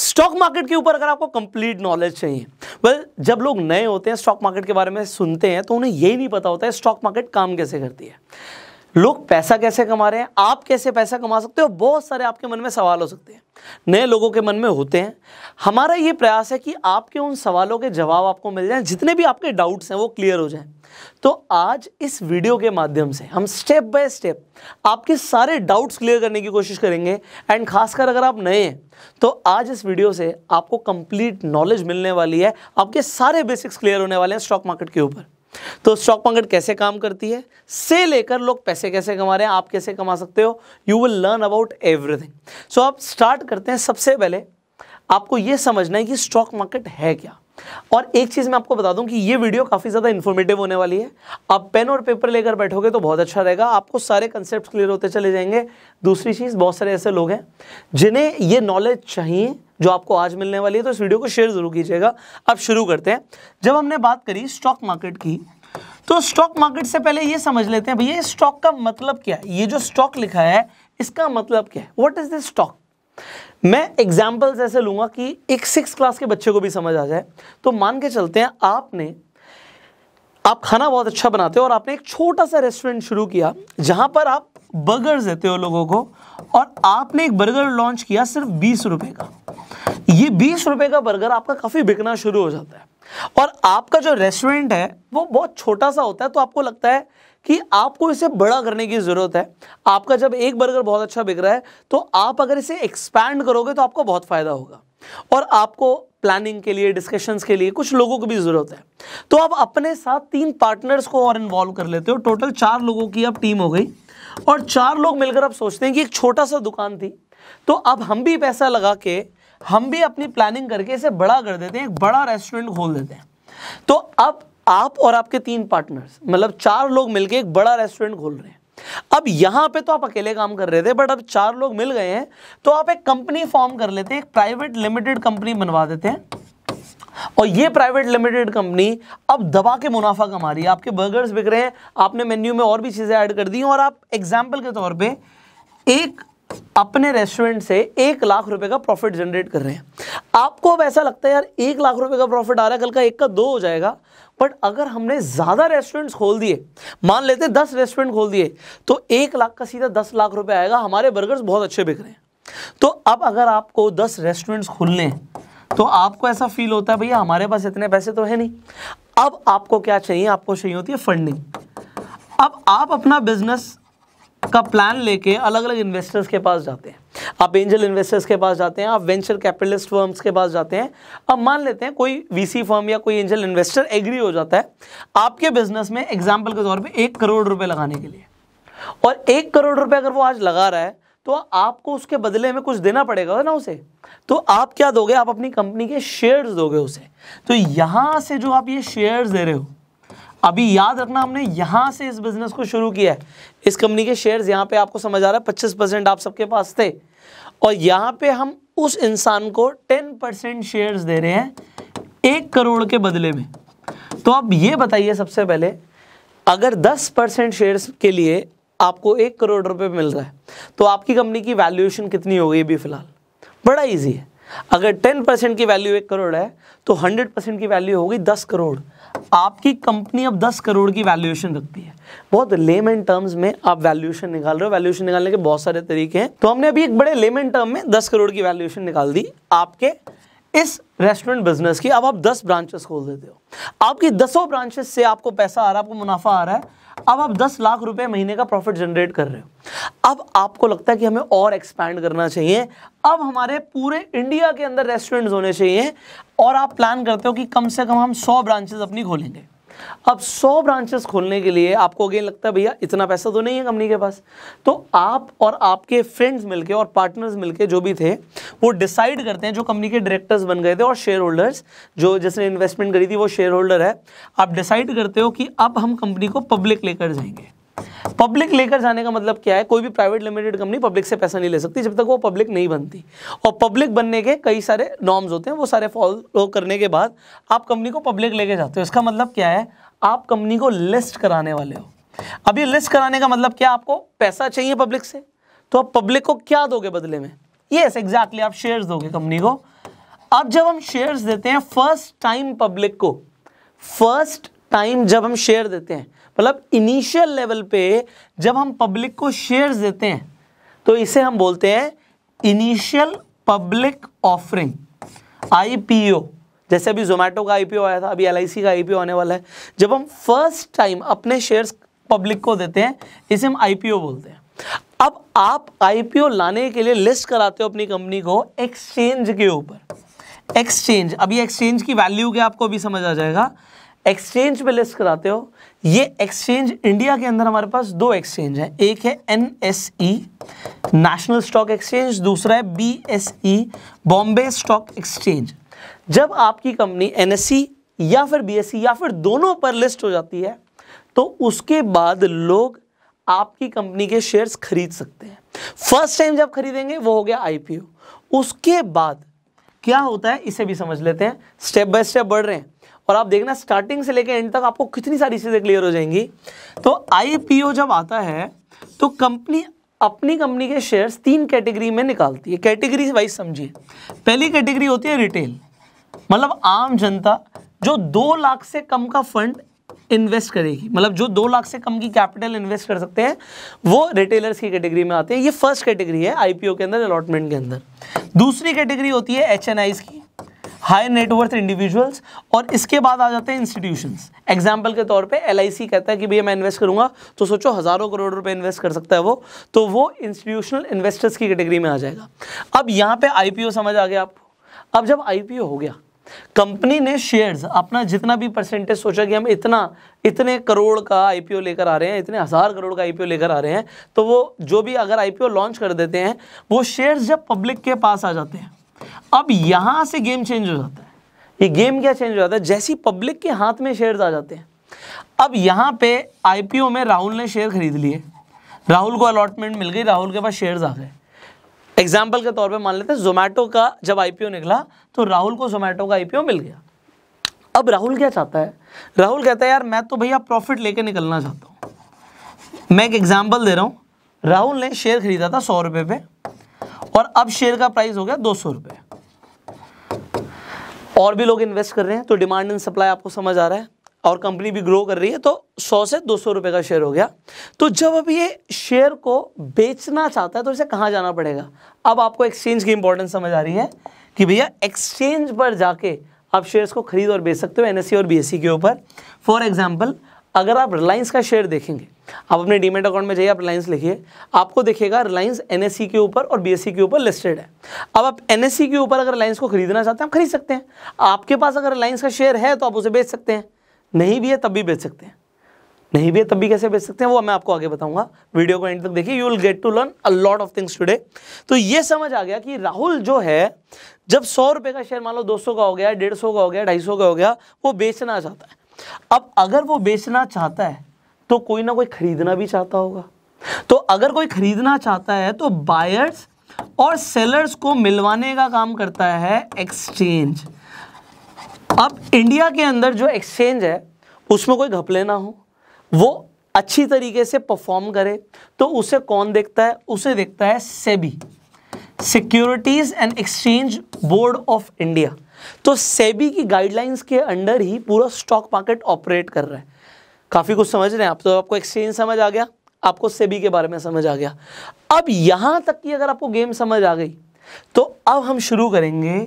Stock market के ऊपर अगर आपको कंप्लीट नॉलेज चाहिए वेल जब लोग नए होते हैं स्टॉक मार्केट के बारे में सुनते हैं तो उन्हें यही नहीं पता होता है स्टॉक मार्केट काम कैसे करती है लोग पैसा कैसे कमा रहे हैं आप कैसे पैसा कमा सकते हो बहुत सारे आपके मन में सवाल हो सकते हैं नए लोगों के मन में होते हैं हमारा ये प्रयास है कि आपके उन सवालों के जवाब आपको मिल जाएं जितने भी आपके डाउट्स हैं वो क्लियर हो जाएं तो आज इस वीडियो के माध्यम से हम स्टेप बाय स्टेप आपके सारे डाउट्स क्लियर करने की कोशिश करेंगे एंड खासकर अगर आप नए हैं तो आज इस वीडियो से आपको कंप्लीट नॉलेज मिलने वाली है आपके सारे बेसिक्स क्लियर होने वाले हैं स्टॉक मार्केट के ऊपर तो स्टॉक मार्केट कैसे काम करती है से लेकर लोग पैसे कैसे कमा रहे हैं आप कैसे कमा सकते हो you will learn about everything so आप स्टार्ट करते हैं सबसे पहले आपको यह समझना है कि स्टॉक मार्केट है क्या और एक चीज़ मैं आपको बता दूं कि यह वीडियो काफ़ी ज़्यादा इंफॉर्मेटिव होने वाली है आप पेन और पेपर लेकर बैठोगे तो बहुत अच्छा रहेगा आपको सारे कंसेप्ट क्लियर होते चले जाएंगे दूसरी चीज़ बहुत सारे ऐसे लोग हैं जिन्हें यह नॉलेज चाहिए जो आपको आज मिलने वाली है तो इस वीडियो को शेयर जरूर कीजिएगा अब शुरू करते हैं जब हमने बात करी स्टॉक मार्केट की तो स्टॉक मार्केट से पहले ये समझ लेते हैं भैया स्टॉक का मतलब क्या है ये जो स्टॉक लिखा है इसका मतलब क्या है व्हाट इज दिस स्टॉक मैं एग्जाम्पल्स ऐसे लूंगा कि एक सिक्स क्लास के बच्चे को भी समझ आ जाए तो मान के चलते हैं आपने आप खाना बहुत अच्छा बनाते हो और आपने एक छोटा सा रेस्टोरेंट शुरू किया जहां पर आप बर्गर देते हो लोगों को और आपने एक बर्गर लॉन्च किया सिर्फ बीस रुपए का ये बीस रुपए का बर्गर आपका काफ़ी बिकना शुरू हो जाता है और आपका जो रेस्टोरेंट है वो बहुत छोटा सा होता है तो आपको लगता है कि आपको इसे बड़ा करने की ज़रूरत है आपका जब एक बर्गर बहुत अच्छा बिक रहा है तो आप अगर इसे एक्सपैंड करोगे तो आपको बहुत फ़ायदा होगा और आपको प्लानिंग के लिए डिस्कशंस के लिए कुछ लोगों की भी ज़रूरत है तो आप अपने साथ तीन पार्टनर्स को और इन्वॉल्व कर लेते हो टोटल चार लोगों की अब टीम हो गई और चार लोग मिलकर आप सोचते हैं कि एक छोटा सा दुकान थी तो अब हम भी पैसा लगा के हम भी अपनी प्लानिंग करके इसे बड़ा कर देते हैं एक बड़ा रेस्टोरेंट खोल देते हैं तो अब आप और आपके तीन पार्टनर्स मतलब चार लोग मिलकर एक बड़ा रेस्टोरेंट खोल रहे हैं अब यहाँ पे तो आप अकेले काम कर रहे थे बट अब चार लोग मिल गए हैं तो आप एक कंपनी फॉर्म कर लेते हैं एक प्राइवेट लिमिटेड कंपनी बनवा देते हैं और ये प्राइवेट लिमिटेड कंपनी अब दबा के मुनाफा कमा रही है आपके बर्गर्स बिक रहे हैं आपने मेन्यू में और भी चीज़ें ऐड कर दी और आप एग्जाम्पल के तौर पर एक अपने रेस्टोरेंट से एक लाख रुपए का प्रॉफिट जनरेट कर रहे हैं आपको अब ऐसा लगता है यार एक लाख रुपए का प्रॉफिट आ रहा है कल का एक का दो हो जाएगा बट अगर हमने ज़्यादा रेस्टोरेंट्स खोल दिए मान लेते हैं दस रेस्टोरेंट खोल दिए तो एक लाख का सीधा दस लाख रुपए आएगा हमारे बर्गर्स बहुत अच्छे बिक रहे हैं तो अब अगर आपको दस रेस्टोरेंट्स खोलने तो आपको ऐसा फील होता है भैया हमारे पास इतने पैसे तो है नहीं अब आपको क्या चाहिए आपको चाहिए होती है फंडिंग अब आप अपना बिजनेस का प्लान लेके अलग अलग इन्वेस्टर्स के पास जाते हैं आप एंजल इन्वेस्टर्स के पास जाते हैं आप वेंचर कैपिटलिस्ट फर्म्स के पास जाते हैं अब मान लेते हैं कोई वीसी फर्म या कोई एंजल इन्वेस्टर एग्री हो जाता है आपके बिजनेस में एग्जाम्पल के तौर पर एक करोड़ रुपए लगाने के लिए और एक करोड़ रुपये अगर वो आज लगा रहा है तो आपको उसके बदले में कुछ देना पड़ेगा ना उसे तो आप क्या दोगे आप अपनी कंपनी के शेयर्स दोगे उसे तो यहाँ से जो आप ये शेयर्स दे रहे हो अभी याद रखना हमने यहां से इस बिज़नेस को शुरू किया है इस कंपनी के शेयर्स यहाँ पे आपको समझ आ रहा है पच्चीस परसेंट आप सबके पास थे और यहाँ पे हम उस इंसान को टेन परसेंट शेयर दे रहे हैं एक करोड़ के बदले में तो आप ये बताइए सबसे पहले अगर दस परसेंट शेयर के लिए आपको एक करोड़ रुपए मिल रहा है तो आपकी कंपनी की वैल्यूएशन कितनी हो गई अभी फिलहाल बड़ा ईजी है अगर टेन परसेंट की वैल्यू एक करोड़ है तो हंड्रेड परसेंट की वैल्यू होगी दस करोड़ आपकी कंपनी अब 10 करोड़ की वैल्यूएशन रखती है बहुत लेमन टर्म्स में आप वैल्यूएशन निकाल रहे हो वैल्यूएशन निकालने के बहुत सारे तरीके हैं तो हमने अभी एक बड़े लेमन टर्म में 10 करोड़ की वैल्यूएशन निकाल दी आपके इस रेस्टोरेंट बिजनेस की अब आप 10 ब्रांचेस खोल देते हो आपकी दसों ब्रांचेस से आपको पैसा आ रहा है आपको मुनाफा आ रहा है अब आप 10 लाख रुपए महीने का प्रॉफिट जनरेट कर रहे हो अब आपको लगता है कि हमें और एक्सपैंड करना चाहिए अब हमारे पूरे इंडिया के अंदर रेस्टोरेंट्स होने चाहिए और आप प्लान करते हो कि कम से कम हम सौ ब्रांचेस अपनी खोलेंगे अब 100 ब्रांचेस खोलने के लिए आपको अगेन लगता है भैया इतना पैसा तो नहीं है कंपनी के पास तो आप और आपके फ्रेंड्स मिलके और पार्टनर्स मिलके जो भी थे वो डिसाइड करते हैं जो कंपनी के डायरेक्टर्स बन गए थे और शेयर होल्डर्स जो जिसने इन्वेस्टमेंट करी थी वो शेयर होल्डर है आप डिसाइड करते हो कि अब हम कंपनी को पब्लिक लेकर जाएंगे पब्लिक लेकर जाने का मतलब क्या है कोई भी प्राइवेट लिमिटेड कंपनी पब्लिक से पैसा नहीं ले सकती जब तक वो पब्लिक नहीं बनती और पब्लिक बनने के कई सारे नॉर्म्स होते हैं वो सारे फॉलो करने के बाद आप कंपनी को पब्लिक लेके जाते हो इसका मतलब क्या है आप कंपनी को लिस्ट कराने वाले हो अब ये लिस्ट कराने का मतलब क्या आपको पैसा चाहिए पब्लिक से तो आप पब्लिक को क्या दोगे बदले में ये yes, एग्जैक्टली exactly, आप शेयर्स दोगे कंपनी को अब जब हम शेयर्स देते हैं फर्स्ट टाइम पब्लिक को फर्स्ट टाइम जब हम शेयर देते हैं मतलब इनिशियल लेवल पे जब हम पब्लिक को शेयर्स देते हैं तो इसे हम बोलते हैं इनिशियल पब्लिक ऑफरिंग आईपीओ जैसे अभी जोमेटो का आईपीओ आया था अभी एल का आईपीओ आने वाला है जब हम फर्स्ट टाइम अपने शेयर्स पब्लिक को देते हैं इसे हम आईपीओ बोलते हैं अब आप आईपीओ लाने के लिए लिस्ट कराते हो अपनी कंपनी को एक्सचेंज के ऊपर एक्सचेंज अभी एक्सचेंज की वैल्यू क्या आपको अभी समझ आ जाएगा एक्सचेंज पे लिस्ट कराते हो ये एक्सचेंज इंडिया के अंदर हमारे पास दो एक्सचेंज हैं एक है N S E national stock exchange दूसरा है B S E Bombay stock exchange जब आपकी कंपनी एन एस ई या फिर बी एस ई या फिर दोनों पर लिस्ट हो जाती है तो उसके बाद लोग आपकी कंपनी के शेयर्स खरीद सकते हैं फर्स्ट टाइम जब खरीदेंगे वो हो गया आईपीओ उसके बाद क्या होता है इसे भी समझ लेते हैं स्टेप बाय स्टेप बढ़ रहे हैं और आप देखना स्टार्टिंग से लेकर एंड तक आपको कितनी सारी चीज़ें क्लियर हो जाएंगी तो आईपीओ जब आता है तो कंपनी अपनी कंपनी के शेयर्स तीन कैटेगरी में निकालती है कैटेगरी वाइज समझिए पहली कैटेगरी होती है रिटेल मतलब आम जनता जो दो लाख से कम का फंड इन्वेस्ट करेगी मतलब जो दो लाख से कम की कैपिटल इन्वेस्ट कर सकते हैं वो रिटेलर्स की कैटेगरी में आते हैं ये फर्स्ट कैटेगरी है आईपीओ के अंदर अलॉटमेंट के अंदर दूसरी कैटेगरी होती है एच की हाई नेटवर्थ इंडिविजुअल्स और इसके बाद आ जाते हैं इंस्टीट्यूशन एग्जाम्पल के तौर पे एल कहता है कि भैया मैं इन्वेस्ट करूंगा तो सोचो हज़ारों करोड़ रुपए इन्वेस्ट कर सकता है वो तो वो इंस्टीट्यूशनल इन्वेस्टर्स की कैटेगरी में आ जाएगा अब यहाँ पे आईपीओ समझ आ गया आपको अब जब आईपीओ हो गया कंपनी ने शेयर्स अपना जितना भी परसेंटेज सोचा कि हम इतना इतने करोड़ का आईपीओ लेकर आ रहे हैं इतने हज़ार करोड़ का आईपीओ लेकर आ रहे हैं तो वो जो भी अगर आईपीओ लॉन्च कर देते हैं वो शेयर्स जब पब्लिक के पास आ जाते हैं अब यहां से गेम चेंज हो जाता है ये गेम क्या चेंज हो जाता है जैसी पब्लिक के हाथ में शेयर आ जाते हैं अब यहां पे आईपीओ में राहुल ने शेयर खरीद लिए राहुल को अलॉटमेंट मिल गई राहुल के पास शेयर आ गए एग्जाम्पल के तौर पर मान लेते हैं का जब आईपीओ निकला तो राहुल को जोमैटो का आईपीओ मिल गया अब राहुल क्या चाहता है राहुल कहता है यार मैं तो भैया प्रॉफिट लेके निकलना चाहता हूं मैं एक एग्जाम्पल दे रहा हूं राहुल ने शेयर खरीदा था सौ रुपए पे और अब शेयर का प्राइस हो गया दो सौ रुपये और भी लोग इन्वेस्ट कर रहे हैं तो डिमांड एंड सप्लाई आपको समझ आ रहा है और कंपनी भी ग्रो कर रही है तो 100 से 200 रुपए का शेयर हो गया तो जब अब ये शेयर को बेचना चाहता है तो इसे कहाँ जाना पड़ेगा अब आपको एक्सचेंज की इंपॉर्टेंस समझ आ रही है कि भैया एक्सचेंज पर जाके आप शेयर्स को खरीद और बेच सकते हो एनएससी e और बीएससी e के ऊपर फॉर एग्जाम्पल अगर आप रिलायंस का शेयर देखेंगे आप अपने डीमेट अकाउंट में जाइए आप रिलायंस लिखिए आपको देखिएगा रिलायंस एन e के ऊपर और बी e के ऊपर लिस्टेड है अब आप एन e के ऊपर अगर रिलायंस को खरीदना चाहते हैं आप खरीद सकते हैं आपके पास अगर रिलायंस का शेयर है तो आप उसे बेच सकते हैं नहीं भी है तब भी बेच सकते हैं नहीं भी है तब भी कैसे बेच सकते हैं वो मैं आपको आगे बताऊंगा वीडियो को एंड तक देखिए you will get to learn a lot of things today तो ये समझ आ गया कि राहुल जो है जब सौ रुपए का शेयर मान लो दो सौ का हो गया डेढ़ सौ का हो गया ढाई सौ का हो गया वो बेचना चाहता है अब अगर वो बेचना चाहता है तो कोई ना कोई खरीदना भी चाहता होगा तो अगर कोई खरीदना चाहता है तो बायर्स और सेलर्स को मिलवाने का काम करता है एक्सचेंज अब इंडिया के अंदर जो एक्सचेंज है उसमें कोई घपले ना हो वो अच्छी तरीके से परफॉर्म करे तो उसे कौन देखता है उसे देखता है SEBI securities and exchange board of India तो सेबी की गाइडलाइंस के अंडर ही पूरा स्टॉक मार्केट ऑपरेट कर रहा है काफ़ी कुछ समझ रहे हैं आप तो आपको एक्सचेंज समझ आ गया आपको सेबी के बारे में समझ आ गया अब यहाँ तक की अगर आपको गेम समझ आ गई तो अब हम शुरू करेंगे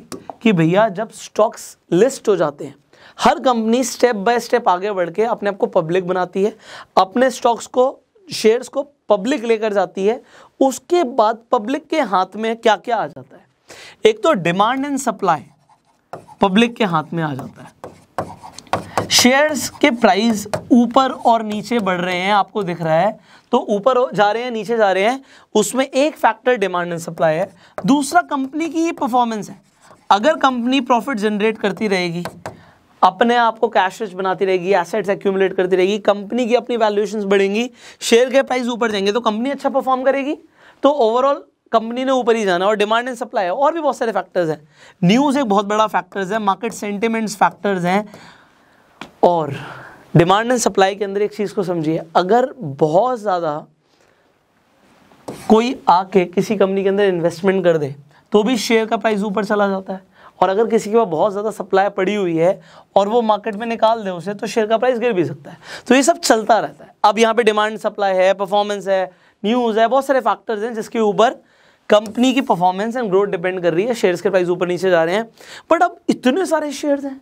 कि भैया जब स्टॉक्स लिस्ट हो जाते हैं हर कंपनी स्टेप बाय स्टेप आगे बढ़ के अपने आप को पब्लिक बनाती है अपने स्टॉक्स को शेयर्स को पब्लिक लेकर जाती है उसके बाद पब्लिक के हाथ में क्या क्या आ जाता है एक तो डिमांड एंड सप्लाई पब्लिक के हाथ में आ जाता है शेयर्स के प्राइस ऊपर और नीचे बढ़ रहे हैं आपको दिख रहा है तो ऊपर जा रहे हैं नीचे जा रहे हैं उसमें एक फैक्टर डिमांड एंड सप्लाई है दूसरा कंपनी की परफॉर्मेंस है अगर कंपनी प्रॉफिट जनरेट करती रहेगी अपने आप को कैश रिच बनाती रहेगी एसेट्स एक्यूमुलेट करती रहेगी कंपनी की अपनी वैल्यूएशन बढ़ेंगी शेयर के प्राइस ऊपर जाएंगे तो कंपनी अच्छा परफॉर्म करेगी तो ओवरऑल कंपनी ने ऊपर ही जाना और डिमांड एंड सप्लाई है और भी बहुत सारे फैक्टर्स हैं न्यूज़ एक बहुत बड़ा फैक्टर्स है मार्केट सेंटिमेंट्स फैक्टर्स हैं और डिमांड एंड सप्लाई के अंदर एक चीज़ को समझिए अगर बहुत ज़्यादा कोई आके किसी कंपनी के अंदर इन्वेस्टमेंट कर दे तो भी शेयर का प्राइस ऊपर चला जाता है और अगर किसी के पास बहुत ज़्यादा सप्लाई पड़ी हुई है और वो मार्केट में निकाल दे उसे तो शेयर का प्राइस गिर भी सकता है तो ये सब चलता रहता है अब यहाँ पे डिमांड सप्लाई है परफॉर्मेंस है न्यूज़ है बहुत सारे फैक्टर्स हैं जिसके ऊपर कंपनी की परफॉर्मेंस एंड ग्रोथ डिपेंड कर रही है शेयर्स के प्राइस ऊपर नीचे जा रहे हैं बट अब इतने सारे शेयर्स हैं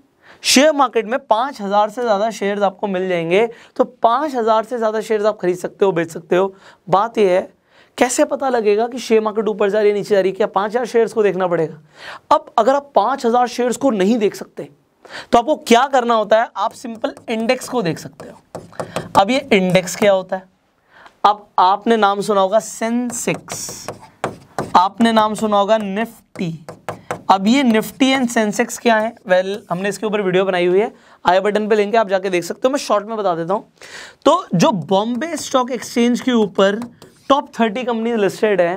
शेयर मार्केट में पाँच हज़ार से ज़्यादा शेयर्स आपको मिल जाएंगे तो पाँच हज़ार से ज़्यादा शेयर्स आप खरीद सकते हो बेच सकते हो बात यह है कैसे पता लगेगा कि शेयर मार्केट ऊपर जा रही है नीचे जा रही है क्या पाँच हज़ार शेयर्स को देखना पड़ेगा अब अगर आप पाँच हज़ार शेयर्स को नहीं देख सकते तो आपको क्या करना होता है आप सिंपल इंडेक्स को देख सकते हो अब ये इंडेक्स क्या होता है अब आपने नाम सुना होगा सेंसेक्स आपने नाम सुना होगा निफ्टी अब ये निफ्टी एंड सेंसेक्स क्या है वेल well, हमने इसके ऊपर वीडियो बनाई हुई है आई बटन पे लिंक है आप जाके देख सकते हो मैं शॉर्ट में बता देता हूँ तो जो बॉम्बे स्टॉक एक्सचेंज के ऊपर टॉप थर्टी कंपनी लिस्टेड है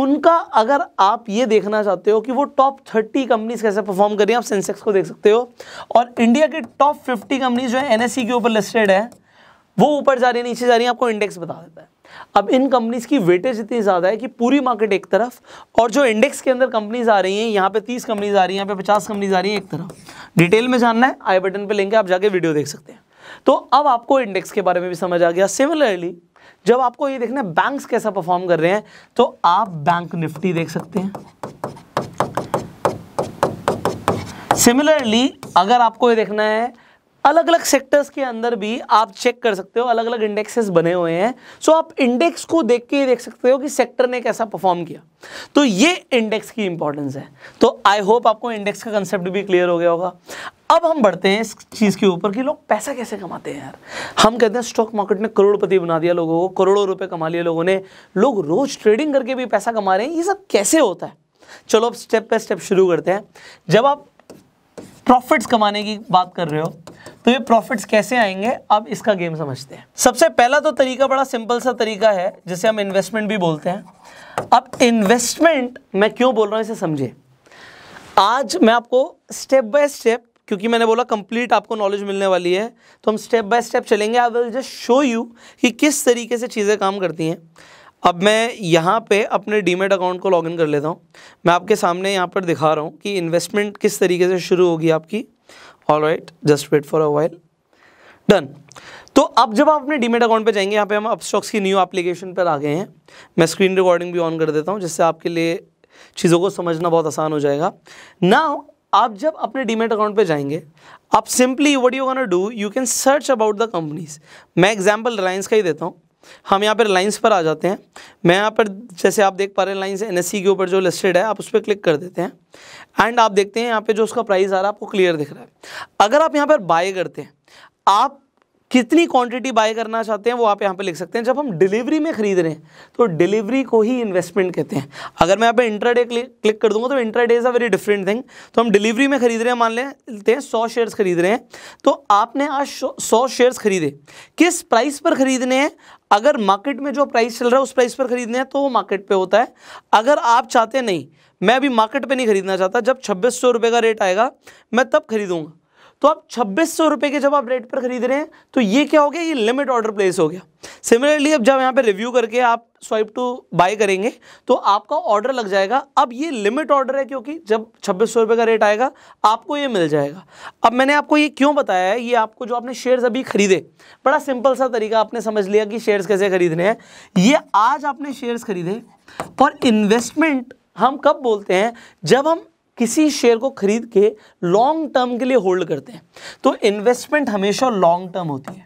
उनका अगर आप ये देखना चाहते हो कि वो टॉप थर्टी कंपनीज कैसे परफॉर्म करें आप सेंसेक्स को देख सकते हो और इंडिया के टॉप फिफ्टी कंपनीज जो है एनएससी e के ऊपर लिस्टेड है वो ऊपर जा रही है नीचे जा रही है आपको इंडेक्स बता देता है अब इन कंपनीज की वेटेज इतनी ज़्यादा है कि पूरी मार्केट एक तरफ और जो इंडेक्स के अंदर कंपनीज आ रही हैं यहाँ पे तीस कंपनीज आ रही हैं यहाँ पे पचास कंपनीज आ रही हैं एक तरफ डिटेल में जानना है आई बटन पे लिंक है आप जाके वीडियो देख सकते हैं तो अब आपको इंडेक्स के बारे में भी समझ आ गया सिमिलरली जब आपको ये देखना है बैंक कैसा परफॉर्म कर रहे हैं तो आप बैंक निफ्टी देख सकते हैं सिमिलरली अगर आपको ये देखना है अलग अलग सेक्टर्स के अंदर भी आप चेक कर सकते हो अलग अलग इंडेक्सेस बने हुए हैं सो आप इंडेक्स को देख के ये देख सकते हो कि सेक्टर ने कैसा परफॉर्म किया तो ये इंडेक्स की इंपॉर्टेंस है तो आई होप आपको इंडेक्स का कंसेप्ट भी क्लियर हो गया होगा अब हम बढ़ते हैं इस चीज़ के ऊपर कि लोग पैसा कैसे कमाते हैं यार हम कहते हैं स्टॉक मार्केट ने करोड़पति बना दिया लोगों को करोड़ों रुपए कमा लिए लोगों ने लोग रोज़ ट्रेडिंग करके भी पैसा कमा रहे हैं ये सब कैसे होता है चलो अब स्टेप बाय स्टेप शुरू करते हैं जब आप प्रॉफिट्स कमाने की बात कर रहे हो तो ये प्रॉफिट्स कैसे आएंगे अब इसका गेम समझते हैं सबसे पहला तो तरीका बड़ा सिंपल सा तरीका है जिसे हम इन्वेस्टमेंट भी बोलते हैं अब इन्वेस्टमेंट मैं क्यों बोल रहा हूँ इसे समझे आज मैं आपको स्टेप बाय स्टेप क्योंकि मैंने बोला कंप्लीट आपको नॉलेज मिलने वाली है तो हम स्टेप बाय स्टेप चलेंगे I will just show you कि किस तरीके से चीज़ें काम करती हैं अब मैं यहाँ पे अपने डीमेट अकाउंट को लॉगिन कर लेता हूँ मैं आपके सामने यहाँ पर दिखा रहा हूँ कि इन्वेस्टमेंट किस तरीके से शुरू होगी आपकी all right just wait for a while done तो अब जब आप अपने डीमेट अकाउंट पे जाएंगे यहाँ पे हम अपस्टॉक्स की न्यू एप्लीकेशन पर आ गए हैं मैं स्क्रीन रिकॉर्डिंग भी ऑन कर देता हूँ जिससे आपके लिए चीज़ों को समझना बहुत आसान हो जाएगा ना आप जब अपने डीमेट अकाउंट पे जाएंगे आप simply what you can do you can search about the companies मैं एग्जांपल रिलायंस का ही देता हूँ हम यहाँ पर लाइन्स पर आ जाते हैं मैं यहाँ पर जैसे आप देख पा रहे हैं लाइंस एन के ऊपर जो लिस्टेड है आप उस पर क्लिक कर देते हैं एंड आप देखते हैं यहाँ पे जो उसका प्राइस आ रहा है आपको क्लियर दिख रहा है अगर आप यहाँ पर बाय करते हैं आप कितनी क्वांटिटी बाय करना चाहते हैं वो आप यहाँ पे लिख सकते हैं जब हम डिलीवरी में खरीद रहे हैं तो डिलीवरी को ही इन्वेस्टमेंट कहते हैं अगर मैं यहाँ पे इंट्राडे क्लिक कर दूंगा तो intraday is a very different thing तो हम डिलीवरी में खरीद रहे हैं मान लेते हैं सौ शेयर्स खरीद रहे हैं तो आपने आज सौ शेयर्स खरीदे किस प्राइस पर खरीदने हैं अगर मार्केट में जो प्राइस चल रहा है उस प्राइस पर खरीदने हैं तो वो मार्केट पे होता है अगर आप चाहते नहीं मैं अभी मार्केट पे नहीं खरीदना चाहता जब छब्बीस सौ रुपये का रेट आएगा मैं तब खरीदूंगा तो आप छब्बीस सौ रुपये के जब आप रेट पर खरीद रहे हैं तो ये क्या हो गया ये लिमिट ऑर्डर प्लेस हो गया सिमिलरली अब जब यहाँ पे रिव्यू करके आप स्वाइप टू बाय करेंगे तो आपका ऑर्डर लग जाएगा अब ये लिमिट ऑर्डर है क्योंकि जब छब्बीस सौ रुपये का रेट आएगा आपको ये मिल जाएगा अब मैंने आपको ये क्यों बताया है ये आपको जो आपने शेयर्स अभी खरीदे बड़ा सिंपल सा तरीका आपने समझ लिया कि शेयर्स कैसे खरीदने हैं ये आज आपने शेयर्स खरीदे और इन्वेस्टमेंट हम कब बोलते हैं जब हम किसी शेयर को खरीद के लॉन्ग टर्म के लिए होल्ड करते हैं तो इन्वेस्टमेंट हमेशा लॉन्ग टर्म होती है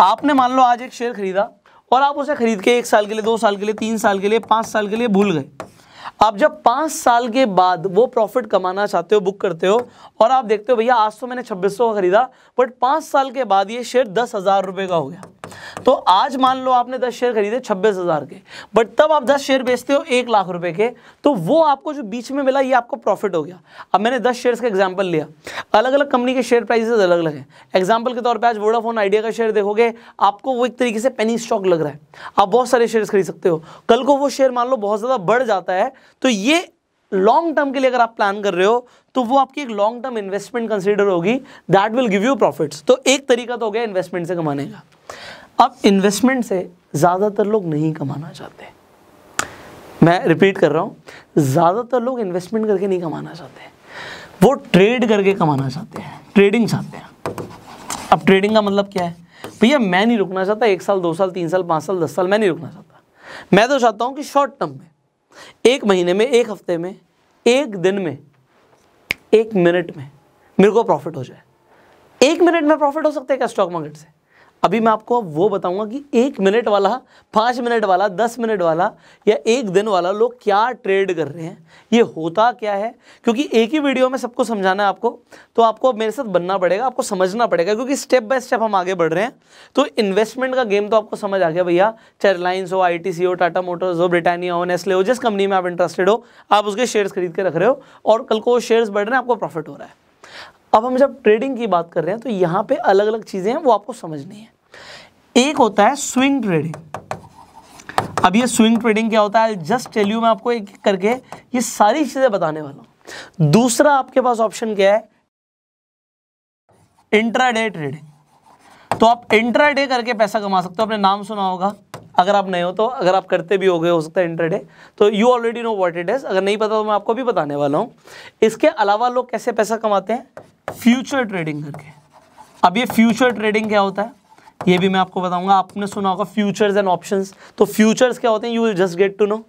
आपने मान लो आज एक शेयर खरीदा और आप उसे खरीद के एक साल के लिए दो साल के लिए तीन साल के लिए पाँच साल के लिए भूल गए आप जब पांच साल के बाद वो प्रॉफिट कमाना चाहते हो बुक करते हो और आप देखते हो भैया आज तो मैंने छब्बीस सौ का खरीदा बट पांच साल के बाद ये शेयर दस हज़ार रुपए का हो गया तो आज मान लो आपने दस शेयर खरीदे छब्बीस हज़ार के बट तब आप दस शेयर बेचते हो एक लाख रुपए के तो वो आपको जो बीच में मिला ये आपको प्रॉफिट हो गया अब मैंने दस शेयर्स का एग्जाम्पल लिया अलग अलग कंपनी के शेयर प्राइसेस अलग अलग हैं एग्जाम्पल के तौर पर आज वोडाफोन आइडिया का शेयर देखोगे आपको वो एक तरीके से पेनी स्टॉक लग रहा है आप बहुत सारे शेयर खरीद सकते हो कल को वो शेयर मान लो बहुत ज़्यादा बढ़ जाता है तो ये लॉन्ग टर्म के लिए अगर आप प्लान कर रहे हो तो वो आपकी एक लॉन्ग टर्म इन्वेस्टमेंट कंसिडर होगी that will give you profits तो एक तरीका तो हो गया इन्वेस्टमेंट से कमाने का अब इन्वेस्टमेंट से ज़्यादातर लोग नहीं कमाना चाहते मैं रिपीट कर रहा हूँ ज़्यादातर लोग इन्वेस्टमेंट करके नहीं कमाना चाहते वो ट्रेड करके कमाना चाहते हैं ट्रेडिंग चाहते हैं अब ट्रेडिंग का मतलब क्या है भैया मैं नहीं रुकना चाहता एक साल दो साल तीन साल पाँच साल दस साल मैं नहीं रुकना चाहता मैं तो चाहता हूँ कि शॉर्ट टर्म में एक महीने में एक हफ्ते में एक दिन में एक मिनट में मेरे को प्रॉफिट हो जाए एक मिनट में प्रॉफिट हो सकता है क्या स्टॉक मार्केट से अभी मैं आपको वो बताऊंगा कि एक मिनट वाला पाँच मिनट वाला दस मिनट वाला या एक दिन वाला लोग क्या ट्रेड कर रहे हैं ये होता क्या है क्योंकि एक ही वीडियो में सबको समझाना है आपको तो आपको मेरे साथ बनना पड़ेगा आपको समझना पड़ेगा क्योंकि स्टेप बाय स्टेप हम आगे बढ़ रहे हैं तो इन्वेस्टमेंट का गेम तो आपको समझ आ गया भैया चाहे रिलायंस हो आई हो टाटा मोटर्स हो ब्रिटानिया हो नेस्ले हो जिस कंपनी में आप इंटरेस्टेड हो आप उसके शेयर्स खरीद के रख रहे हो और कल को शेयर्स बढ़ रहे हैं आपको प्रॉफिट हो रहा है अब हम जब ट्रेडिंग की बात कर रहे हैं तो यहाँ पे अलग अलग चीज़ें हैं वो आपको समझनी है एक होता है स्विंग ट्रेडिंग अब ये स्विंग ट्रेडिंग क्या होता है जस्ट टेल यू मैं आपको एक एक करके ये सारी चीज़ें बताने वाला हूं दूसरा आपके पास ऑप्शन क्या है इंट्राडे ट्रेडिंग तो आप इंट्राडे करके पैसा कमा सकते हो अपने नाम सुना होगा अगर आप नए हो तो अगर आप करते भी हो गए हो सकता है इंटरडे तो you already know what it is अगर नहीं पता तो मैं आपको भी बताने वाला हूँ इसके अलावा लोग कैसे पैसा कमाते हैं फ्यूचर ट्रेडिंग करके अब ये फ्यूचर ट्रेडिंग क्या होता है ये भी मैं आपको बताऊंगा आपने सुना होगा फ्यूचर्स एंड ऑप्शंस तो फ्यूचर्स क्या होते हैं you will just get to know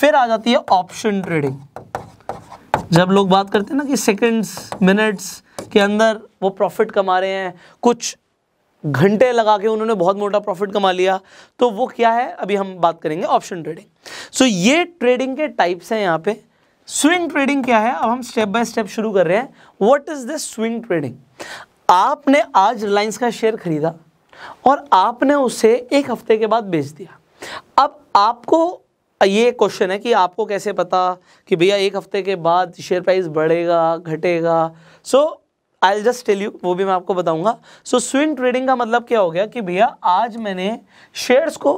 फिर आ जाती है ऑप्शन ट्रेडिंग जब लोग बात करते हैं ना कि सेकंड्स मिनट्स के अंदर वो प्रॉफिट कमा रहे हैं कुछ घंटे लगा के उन्होंने बहुत मोटा प्रॉफिट कमा लिया तो वो क्या है अभी हम बात करेंगे ऑप्शन ट्रेडिंग सो ये ट्रेडिंग के टाइप्स हैं यहाँ पे स्विंग ट्रेडिंग क्या है अब हम स्टेप बाय स्टेप शुरू कर रहे हैं what is this swing trading आपने आज रिलायंस का शेयर खरीदा और आपने उसे एक हफ्ते के बाद बेच दिया अब आपको ये क्वेश्चन है कि आपको कैसे पता कि भैया एक हफ्ते के बाद शेयर प्राइस बढ़ेगा घटेगा so I just tell you वो भी मैं आपको बताऊंगा सो स्विंग ट्रेडिंग का मतलब क्या हो गया कि भैया आज मैंने शेयर्स को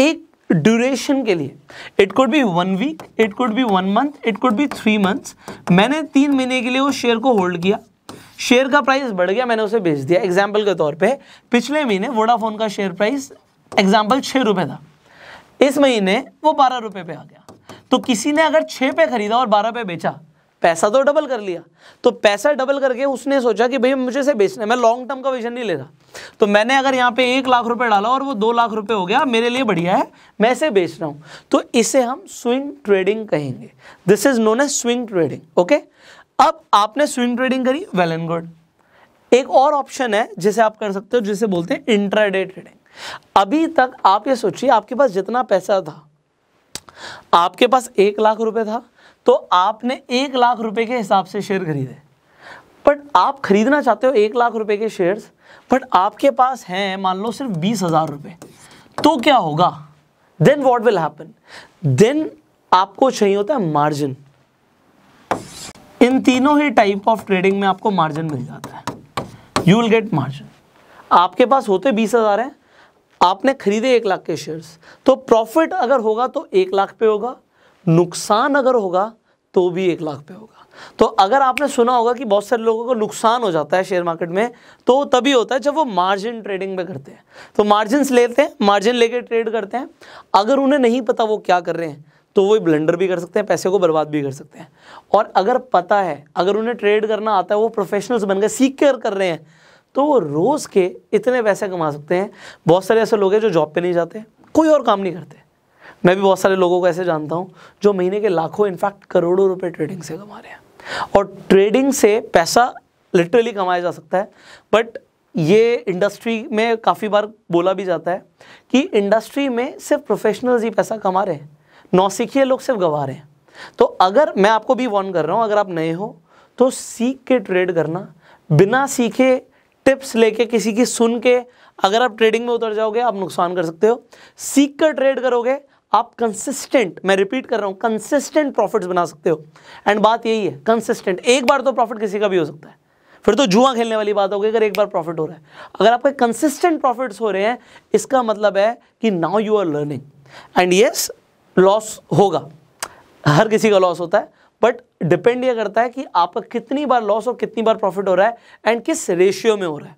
एक ड्यूरेशन के लिए it could be one week it could be one month it could be three months मैंने तीन महीने के लिए उस शेयर को होल्ड किया शेयर का प्राइस बढ़ गया मैंने उसे बेच दिया एग्जाम्पल के तौर पे पिछले महीने वोडाफोन का शेयर प्राइस एग्जाम्पल छः रुपये था इस महीने वो बारह रुपये पे आ गया तो किसी ने अगर छः पे खरीदा और बारह पे बेचा पैसा तो डबल कर लिया तो पैसा डबल करके उसने सोचा कि भाई मुझे से बेचना है मैं लॉन्ग टर्म का विजन नहीं ले रहा तो मैंने अगर यहाँ पे एक लाख रुपए डाला और वो दो लाख रुपए हो गया मेरे लिए बढ़िया है मैं इसे बेच रहा हूं तो इसे हम स्विंग ट्रेडिंग कहेंगे this is known as swing trading okay अब आपने स्विंग ट्रेडिंग करी वेल एंड गुड एक और ऑप्शन है जिसे आप कर सकते हो जिसे बोलते हैं इंट्राडे ट्रेडिंग अभी तक आप ये सोचिए आपके पास जितना पैसा था आपके पास एक लाख रुपए था तो आपने एक लाख रुपए के हिसाब से शेयर खरीदे बट आप खरीदना चाहते हो एक लाख रुपए के शेयर्स बट आपके पास हैं मान लो सिर्फ बीस हज़ार रुपये तो क्या होगा then what will happen then आपको चाहिए होता है मार्जिन इन तीनों ही टाइप ऑफ ट्रेडिंग में आपको मार्जिन मिल जाता है यू विल गेट मार्जिन आपके पास होते बीस हज़ार हैं आपने खरीदे एक लाख के शेयर्स तो प्रॉफिट अगर होगा तो एक लाख पे होगा नुकसान अगर होगा तो भी एक लाख पे होगा तो अगर आपने सुना होगा कि बहुत सारे लोगों को नुकसान हो जाता है शेयर मार्केट में तो तभी होता है जब वो मार्जिन ट्रेडिंग में करते हैं तो मार्जिन लेते हैं मार्जिन लेके ट्रेड करते हैं अगर उन्हें नहीं पता वो क्या कर रहे हैं तो वो ब्लेंडर भी कर सकते हैं पैसे को बर्बाद भी कर सकते हैं और अगर पता है अगर उन्हें ट्रेड करना आता है वो प्रोफेशनल्स बनकर सीख कर कर रहे हैं तो वो रोज़ के इतने पैसे कमा सकते हैं बहुत सारे ऐसे लोग हैं जो जॉब पे नहीं जाते कोई और काम नहीं करते मैं भी बहुत सारे लोगों को ऐसे जानता हूँ जो महीने के लाखों इनफैक्ट करोड़ों रुपए ट्रेडिंग से कमा रहे हैं और ट्रेडिंग से पैसा लिटरली कमाया जा सकता है बट ये इंडस्ट्री में काफ़ी बार बोला भी जाता है कि इंडस्ट्री में सिर्फ प्रोफेशनल्स ही पैसा कमा रहे हैं नौसिखिए लोग सिर्फ गंवा रहे हैं तो अगर मैं आपको भी वॉर्न कर रहा हूँ अगर आप नए हो तो सीख के ट्रेड करना बिना सीखे टिप्स लेके किसी की सुन के अगर आप ट्रेडिंग में उतर जाओगे आप नुकसान कर सकते हो सीख कर ट्रेड करोगे आप कंसिस्टेंट मैं रिपीट कर रहा हूं कंसिस्टेंट प्रॉफिट्स बना सकते हो एंड बात यही है कंसिस्टेंट एक बार तो प्रॉफिट किसी का भी हो सकता है फिर तो जुआ खेलने वाली बात होगी अगर एक बार प्रॉफिट हो रहा है अगर आपके कंसिस्टेंट प्रॉफिट्स हो रहे हैं इसका मतलब है कि now you are learning and ये लॉस होगा हर किसी का लॉस होता है बट डिपेंड यह करता है कि आपका कितनी बार लॉस और कितनी बार प्रॉफिट हो रहा है एंड किस रेशियो में हो रहा है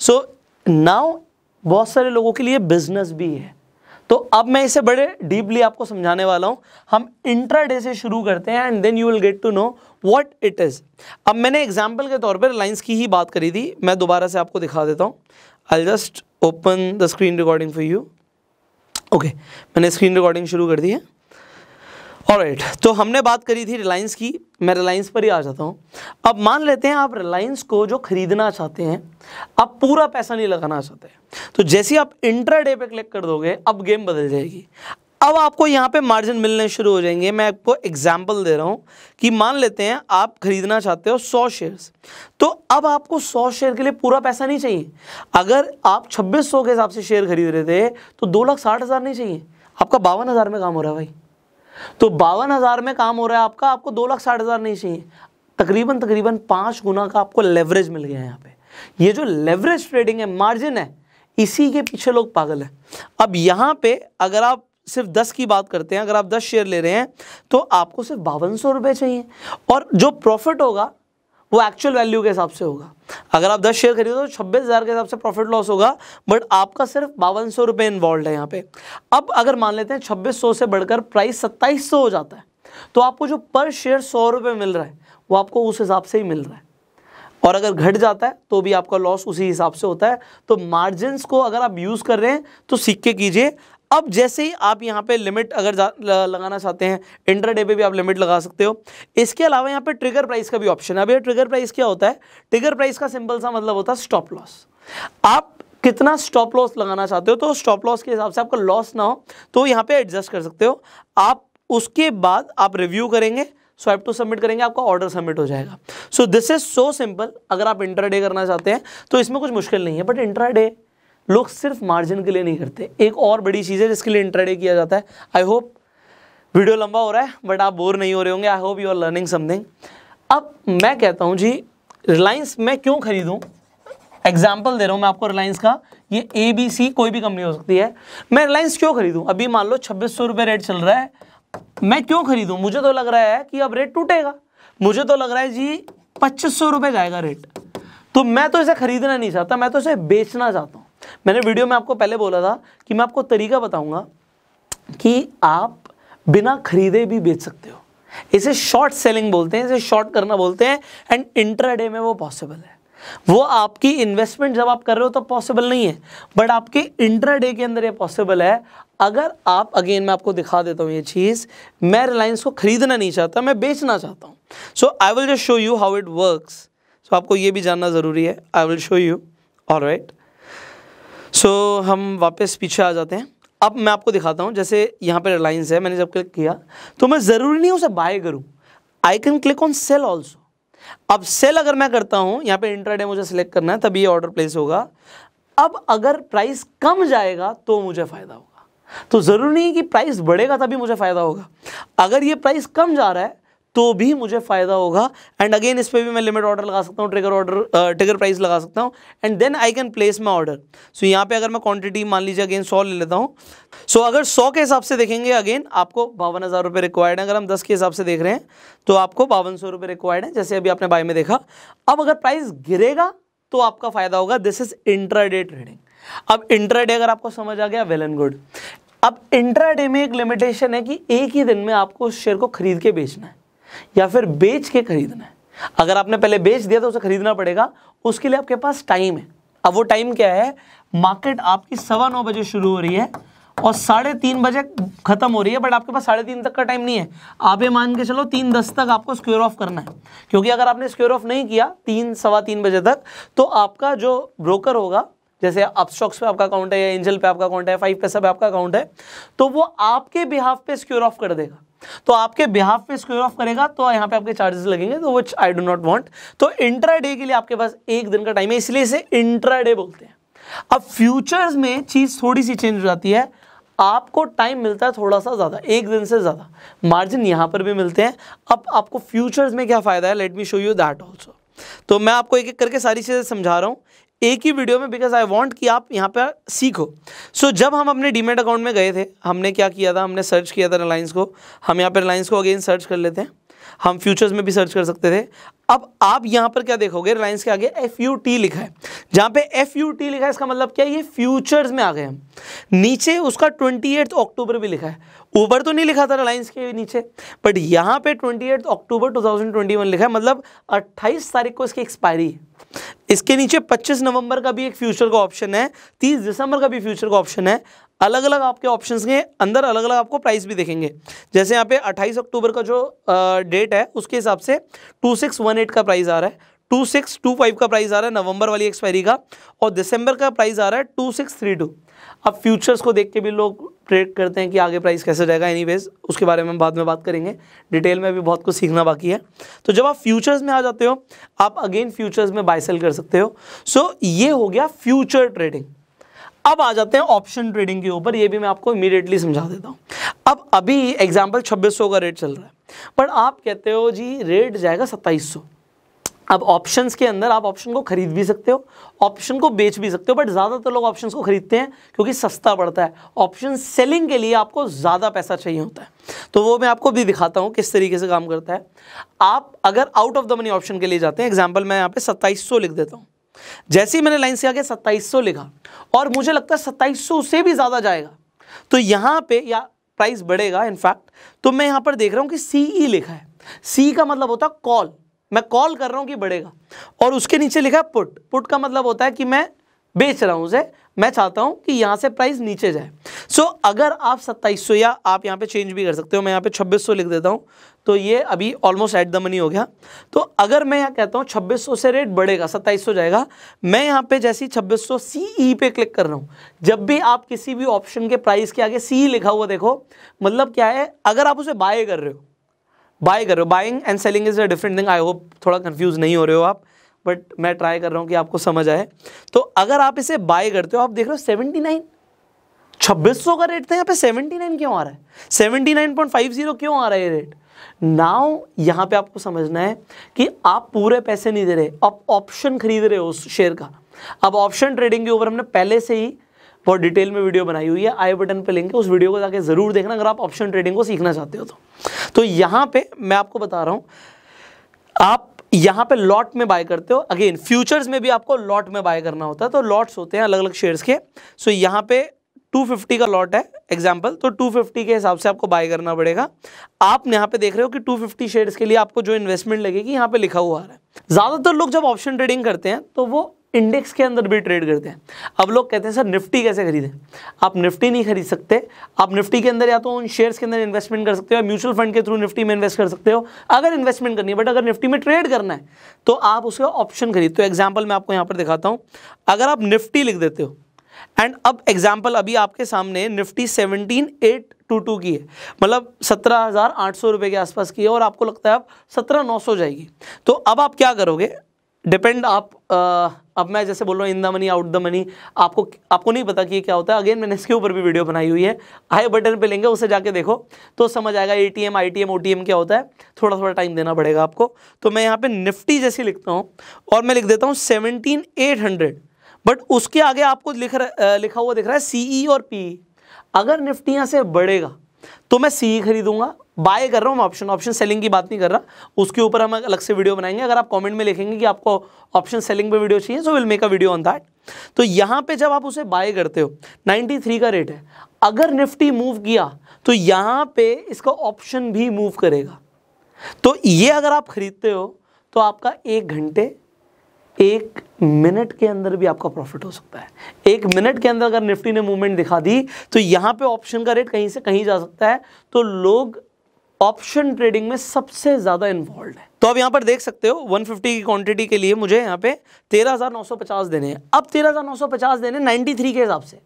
सो so, नाउ बहुत सारे लोगों के लिए बिजनेस भी है तो अब मैं इसे बड़े डीपली आपको समझाने वाला हूँ हम इंट्राडे से शुरू करते हैं and then you will get to know what it is अब मैंने एग्जाम्पल के तौर पर लाइन्स की ही बात करी थी मैं दोबारा से आपको दिखा देता हूँ I just open the screen recording for you okay मैंने स्क्रीन रिकॉर्डिंग शुरू कर दी है और right, तो हमने बात करी थी रिलायंस की मैं रिलायंस पर ही आ जाता हूँ अब मान लेते हैं आप रिलायंस को जो खरीदना चाहते हैं आप पूरा पैसा नहीं लगाना चाहते तो जैसे आप इंट्रा डे पे क्लिक कर दोगे अब गेम बदल जाएगी अब आपको यहाँ पे मार्जिन मिलने शुरू हो जाएंगे मैं आपको एग्जाम्पल दे रहा हूँ कि मान लेते हैं आप खरीदना चाहते हो सौ शेयर्स तो अब आपको सौ शेयर के लिए पूरा पैसा नहीं चाहिए अगर आप छब्बीस सौ के हिसाब से शेयर खरीद रहे थे तो दो लाख साठ हज़ार नहीं चाहिए आपका बावन हज़ार में काम हो रहा है भाई तो बावन हज़ार में काम हो रहा है आपका आपको दो लाख साठ हज़ार नहीं चाहिए तकरीबन तकरीबन पांच गुना का आपको लेवरेज मिल गया है यहाँ पे ये जो लेवरेज ट्रेडिंग है मार्जिन है इसी के पीछे लोग पागल हैं अब यहाँ पे अगर आप सिर्फ दस की बात करते हैं अगर आप दस शेयर ले रहे हैं तो आपको सिर्फ बावन सौ रुपए चाहिए और जो प्रॉफिट होगा वो एक्चुअल वैल्यू के हिसाब से होगा अगर आप 10 शेयर खरीदो तो छब्बीस हज़ार के हिसाब से प्रॉफिट लॉस होगा बट आपका सिर्फ बावन सौ रुपये इन्वॉल्व है यहाँ पे अब अगर मान लेते हैं छब्बीस सौ से बढ़कर प्राइस सत्ताईस सौ हो जाता है तो आपको जो पर शेयर सौ रुपये मिल रहा है वो आपको उस हिसाब से ही मिल रहा है और अगर घट जाता है तो भी आपका लॉस उसी हिसाब से होता है तो मार्जिन को अगर आप यूज़ कर रहे हैं तो सीख के कीजिए अब जैसे ही आप यहाँ पे लिमिट अगर लगाना चाहते हैं इंटरडे पे भी आप लिमिट लगा सकते हो इसके अलावा यहाँ पे ट्रिगर प्राइस का भी ऑप्शन है अब ये ट्रिगर प्राइस क्या होता है ट्रिगर प्राइस का सिंपल सा मतलब होता है स्टॉप लॉस आप कितना स्टॉप लॉस लगाना चाहते हो तो स्टॉप लॉस के हिसाब से आपका लॉस ना हो तो यहाँ पर एडजस्ट कर सकते हो आप उसके बाद आप रिव्यू करेंगे स्वाइप टू सबमिट करेंगे आपका ऑर्डर सबमिट हो जाएगा so this is so simple अगर आप इंटर करना चाहते हैं तो इसमें कुछ मुश्किल नहीं है बट इंटर लोग सिर्फ मार्जिन के लिए नहीं करते एक और बड़ी चीज़ है जिसके लिए इंटरडे किया जाता है आई होप वीडियो लंबा हो रहा है बट आप बोर नहीं हो रहे होंगे I hope you are learning something अब मैं कहता हूँ जी रिलायंस मैं क्यों खरीदूँ एग्जाम्पल दे रहा हूँ मैं आपको रिलायंस का ये ए बी सी कोई भी कंपनी हो सकती है मैं रिलायंस क्यों खरीदूँ अभी मान लो छब्बीस सौ रुपये रेट चल रहा है मैं क्यों खरीदूँ मुझे तो लग रहा है कि अब रेट टूटेगा मुझे तो लग रहा है जी पच्चीस सौ रुपये जाएगा रेट तो मैं तो इसे खरीदना नहीं चाहता मैं तो इसे बेचना चाहता हूँ मैंने वीडियो में आपको पहले बोला था कि मैं आपको तरीका बताऊंगा कि आप बिना खरीदे भी बेच सकते हो इसे शॉर्ट सेलिंग बोलते हैं इसे शॉर्ट करना बोलते हैं एंड इंटरडे में वो पॉसिबल है वो आपकी इन्वेस्टमेंट जब आप कर रहे हो तो पॉसिबल नहीं है बट आपके इंट्राडे के अंदर ये पॉसिबल है अगर आप अगेन मैं आपको दिखा देता हूं ये चीज़ मैं रिलायंस को खरीदना नहीं चाहता मैं बेचना चाहता हूं so I will just show you how it works so आपको ये भी जानना ज़रूरी है I will show you all right so so, हम वापस पीछे आ जाते हैं अब मैं आपको दिखाता हूँ जैसे यहाँ पर रिलायंस है मैंने जब क्लिक किया तो मैं ज़रूरी नहीं उसे बाय करूँ I can click on sell also अब सेल अगर मैं करता हूँ यहाँ पे इंटरडे मुझे सेलेक्ट करना है तभी ये ऑर्डर प्लेस होगा अब अगर प्राइस कम जाएगा तो मुझे फ़ायदा होगा तो ज़रूरी नहीं कि प्राइस बढ़ेगा तभी मुझे फ़ायदा होगा अगर ये प्राइस कम जा रहा है तो भी मुझे फ़ायदा होगा एंड अगेन इस पर भी मैं लिमिट ऑर्डर लगा सकता हूँ ट्रिगर ऑर्डर ट्रिगर प्राइस लगा सकता हूँ and then I can place my order so यहाँ पे अगर मैं क्वांटिटी मान लीजिए अगेन सौ ले लेता हूँ सो so, अगर सौ के हिसाब से देखेंगे अगेन आपको बावन हज़ार रुपये रिक्वायर्ड है अगर हम दस के हिसाब से देख रहे हैं तो आपको बावन सौ रुपये रिक्वायर्ड है जैसे अभी आपने बाय में देखा अब अगर प्राइस गिरेगा तो आपका फ़ायदा होगा दिस इज इंट्राडे ट्रेडिंग अब इंट्राडे अगर आपको समझ आ गया वेल एंड गुड अब इंट्राडे में एक लिमिटेशन है कि एक ही दिन में आपको उस शेयर को खरीद के बेचना है या फिर बेच के खरीदना है अगर आपने पहले बेच दिया तो उसे खरीदना पड़ेगा उसके लिए आपके पास टाइम है अब वो टाइम क्या है मार्केट आपकी सवा नौ बजे शुरू हो रही है और साढ़े तीन बजे खत्म हो रही है बट आपके पास साढ़े तीन तक का टाइम नहीं है आप ये मान के चलो तीन दस तक आपको स्क्योर ऑफ करना है क्योंकि अगर आपने स्क्योर ऑफ नहीं किया तीन सवा तीन बजे तक तो आपका जो ब्रोकर होगा जैसे अपस्टॉक्स पे आपका अकाउंट है या एंजल पे आपका अकाउंट है फाइव पैसा पे आपका अकाउंट है तो वो आपके बिहाफ पे स्क्योर ऑफ कर देगा तो आपके बिहाफ पे स्क्वेयर ऑफ करेगा तो यहाँ पे आपके चार्जेस लगेंगे तो which I do not want तो इंट्रा डे के लिए आपके पास एक दिन का टाइम है इसलिए इसे इंट्रा डे बोलते हैं अब फ्यूचर्स में चीज़ थोड़ी सी चेंज हो जाती है आपको टाइम मिलता है थोड़ा सा ज़्यादा एक दिन से ज़्यादा मार्जिन यहां पर भी मिलते हैं अब आपको फ्यूचर्स में क्या फ़ायदा है let me show you that also तो मैं आपको एक एक करके सारी चीज़ें समझा रहा हूं एक ही वीडियो में बिकॉज आई वॉन्ट कि आप यहाँ पर सीखो सो so, जब हम अपने डीमेट अकाउंट में गए थे हमने क्या किया था हमने सर्च किया था रिलायंस को हम यहाँ पर रिलायंस को अगेन सर्च कर लेते हैं हम फ्यूचर्स में भी सर्च कर सकते थे अब आप यहां पर क्या देखोगे रिलायंस के आगे एफ यू टी लिखा है जहां पे एफ यू टी लिखा है इसका मतलब क्या है ये फ्यूचर्स में आ गए हम नीचे उसका ट्वेंटी एट अक्टूबर भी लिखा है ऊबर तो नहीं लिखा था रिलायंस के नीचे बट यहाँ पे twenty eight October two thousand twenty one लिखा है मतलब अट्ठाईस तारीख को इसकी एक्सपायरी है इसके नीचे 25 नवंबर का भी एक फ्यूचर का ऑप्शन है 30 दिसंबर का भी फ्यूचर का ऑप्शन है अलग अलग आपके ऑप्शंस के अंदर अलग अलग आपको प्राइस भी देखेंगे जैसे यहाँ पे 28 अक्टूबर का जो डेट है उसके हिसाब से 2618 का प्राइस आ रहा है 2625 का प्राइस आ रहा है नवंबर वाली एक्सपायरी का और दिसंबर का प्राइस आ रहा है 2632 अब फ्यूचर्स को देख के भी लोग ट्रेड करते हैं कि आगे प्राइस कैसे रहेगा एनी उसके बारे में बाद में बात करेंगे डिटेल में भी बहुत कुछ सीखना बाकी है तो जब आप फ्यूचर्स में आ जाते हो आप अगेन फ्यूचर्स में बाय सेल कर सकते हो सो so, ये हो गया फ्यूचर ट्रेडिंग अब आ जाते हैं ऑप्शन ट्रेडिंग के ऊपर ये भी मैं आपको इमीडिएटली समझा देता हूँ अब अभी एग्जाम्पल छब्बीस का रेट चल रहा है पर आप कहते हो जी रेट जाएगा सत्ताईस अब ऑप्शंस के अंदर आप ऑप्शन को खरीद भी सकते हो ऑप्शन को बेच भी सकते हो बट ज़्यादातर लोग ऑप्शंस को खरीदते हैं क्योंकि सस्ता पड़ता है ऑप्शन सेलिंग के लिए आपको ज़्यादा पैसा चाहिए होता है तो वो मैं आपको भी दिखाता हूँ किस तरीके से काम करता है आप अगर out of the money option के लिए जाते हैं एग्जाम्पल मैं यहाँ पे सत्ताईस लिख देता हूँ जैसे ही मैंने लाइन से आगे 2700 लिखा और मुझे लगता है 2700 से भी ज़्यादा जाएगा तो यहाँ पे या प्राइस बढ़ेगा इनफैक्ट तो मैं यहाँ पर देख रहा हूँ कि सी ई e लिखा है सी का मतलब होता है कॉल मैं कॉल कर रहा हूँ कि बढ़ेगा और उसके नीचे लिखा है पुट पुट का मतलब होता है कि मैं बेच रहा हूँ उसे मैं चाहता हूँ कि यहाँ से प्राइस नीचे जाए सो so, अगर आप सत्ताईस या आप यहाँ पे चेंज भी कर सकते हो मैं यहाँ पे 2600 लिख देता हूँ तो ये अभी ऑलमोस्ट एट द मनी हो गया तो अगर मैं यहाँ कहता हूँ 2600 से रेट बढ़ेगा 2700 जाएगा मैं यहाँ पे जैसे ही 2600 पे क्लिक कर रहा हूँ जब भी आप किसी भी ऑप्शन के प्राइस के आगे सीई लिखा हुआ देखो मतलब क्या है अगर आप उसे बाय कर रहे हो बाय कर रहे हो buying and selling is a different thing I hope थोड़ा कन्फ्यूज़ नहीं हो रहे हो आप बट मैं ट्राई कर रहा हूँ कि आपको समझ आए तो अगर आप इसे बाय करते हो आप देख रहे हो सेवेंटी नाइन छब्बीस सौ का रेट था तो यहाँ पे सेवेंटी नाइन क्यों आ रहा है seventy nine point five zero क्यों आ रहा है ये रेट नाउ यहां पे आपको समझना है कि आप पूरे पैसे नहीं दे रहे आप ऑप्शन खरीद रहे हो उस शेयर का अब ऑप्शन ट्रेडिंग के ऊपर हमने पहले से ही बहुत डिटेल में वीडियो बनाई हुई है आई बटन पे लेंगे उस वीडियो को जाके ज़रूर देखना अगर आप ऑप्शन ट्रेडिंग को सीखना चाहते हो तो तो यहां पर मैं आपको बता रहा हूं आप यहां पे लॉट में बाय करते हो अगेन फ्यूचर्स में भी आपको लॉट में बाय करना होता है तो लॉट्स होते हैं अलग अलग शेयर्स के सो so, यहां पे 250 का लॉट है एग्जाम्पल तो 250 के हिसाब से आपको बाय करना पड़ेगा आप यहाँ पे देख रहे हो कि 250 शेयर्स के लिए आपको जो इन्वेस्टमेंट लगेगी यहाँ पे लिखा हुआ आ रहा है ज़्यादातर लोग जब ऑप्शन ट्रेडिंग करते हैं तो वो इंडेक्स के अंदर भी ट्रेड करते हैं अब लोग कहते हैं सर निफ्टी कैसे खरीदें आप निफ्टी नहीं खरीद सकते आप निफ्टी के अंदर या तो उन शेयर्स के अंदर इन्वेस्टमेंट कर सकते हो म्यूचुअल फंड के थ्रू निफ्टी में इन्वेस्ट कर सकते हो अगर इन्वेस्टमेंट करनी है बट अगर निफ्टी में ट्रेड करना है तो आप उसका ऑप्शन खरीद तो एग्जाम्पल मैं आपको यहाँ पर दिखाता हूँ अगर आप निफ्टी लिख देते हो एंड अब एग्जाम्पल अभी आपके सामने Nifty seventeen eight two two की है मतलब सत्रह हज़ार आठ सौ रुपए के आसपास की है और आपको लगता है अब सत्रह नौ सौ जाएगी तो अब आप क्या करोगे डिपेंड आप आ, अब मैं जैसे बोल रहा हूँ in the money out the money आपको आपको नहीं पता कि ये क्या होता है अगेन मैंने इसके ऊपर भी वीडियो बनाई हुई है आई बटन पे लेंगे उसे जाके देखो तो समझ आएगा A T M I T M O T M क्या होता है थोड़ा थोड़ा टाइम देना पड़ेगा आपको तो मैं यहाँ पे निफ्टी जैसी लिखता हूँ और मैं लिख देता हूँ सेवनटीन एट हंड्रेड बट उसके आगे आपको लिख लिखा हुआ दिख रहा है सीई e और पीई e। अगर निफ्टी से बढ़ेगा तो मैं सीई e खरीदूंगा बाय कर रहा हूँ ऑप्शन ऑप्शन सेलिंग की बात नहीं कर रहा उसके ऊपर हम अलग से वीडियो बनाएंगे अगर आप कमेंट में लिखेंगे कि आपको ऑप्शन सेलिंग पे वीडियो चाहिए so will make a video on that तो यहाँ पे जब आप उसे बाय करते हो 93 का रेट है अगर निफ्टी मूव किया तो यहाँ पे इसका ऑप्शन भी मूव करेगा तो ये अगर आप खरीदते हो तो आपका एक घंटे एक मिनट के अंदर भी आपका प्रॉफिट हो सकता है एक मिनट के अंदर अगर निफ्टी ने मूवमेंट दिखा दी तो यहां पे ऑप्शन का रेट कहीं से कहीं जा सकता है तो लोग ऑप्शन ट्रेडिंग में सबसे ज़्यादा इन्वॉल्व है तो आप यहां पर देख सकते हो 150 की क्वांटिटी के लिए मुझे यहां पे 13,950 देने हैं अब 13,950 देने 93 के हिसाब से